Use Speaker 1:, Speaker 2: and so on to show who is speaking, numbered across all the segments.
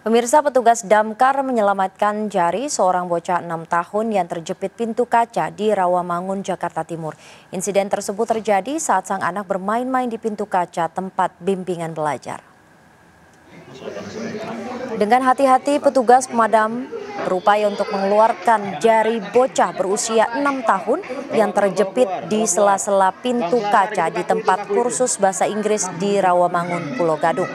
Speaker 1: Pemirsa petugas damkar menyelamatkan jari seorang bocah enam tahun yang terjepit pintu kaca di Rawamangun, Jakarta Timur. Insiden tersebut terjadi saat sang anak bermain-main di pintu kaca tempat bimbingan belajar. Dengan hati-hati petugas pemadam berupaya untuk mengeluarkan jari bocah berusia enam tahun yang terjepit di sela-sela pintu kaca di tempat kursus bahasa Inggris di Rawamangun, Pulau Gadung.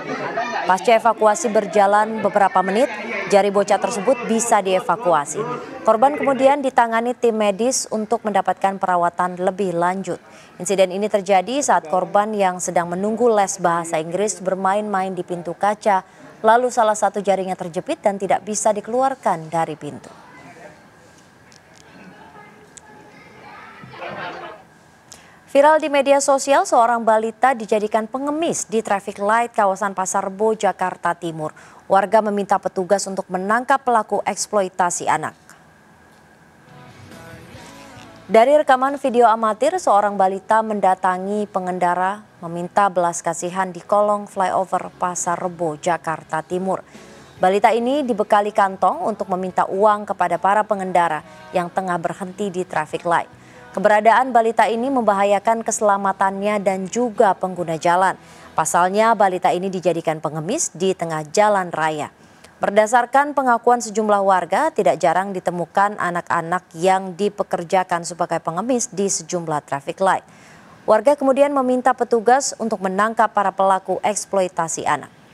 Speaker 1: Pasca evakuasi berjalan beberapa menit, jari bocah tersebut bisa dievakuasi. Korban kemudian ditangani tim medis untuk mendapatkan perawatan lebih lanjut. Insiden ini terjadi saat korban yang sedang menunggu les bahasa Inggris bermain-main di pintu kaca lalu salah satu jarinya terjepit dan tidak bisa dikeluarkan dari pintu. Viral di media sosial, seorang balita dijadikan pengemis di traffic light kawasan Pasar Bo, Jakarta Timur. Warga meminta petugas untuk menangkap pelaku eksploitasi anak. Dari rekaman video amatir, seorang balita mendatangi pengendara meminta belas kasihan di kolong flyover Pasar Rebo, Jakarta Timur. Balita ini dibekali kantong untuk meminta uang kepada para pengendara yang tengah berhenti di traffic light. Keberadaan balita ini membahayakan keselamatannya dan juga pengguna jalan. Pasalnya balita ini dijadikan pengemis di tengah jalan raya. Berdasarkan pengakuan sejumlah warga, tidak jarang ditemukan anak-anak yang dipekerjakan sebagai pengemis di sejumlah traffic light. Warga kemudian meminta petugas untuk menangkap para pelaku eksploitasi anak.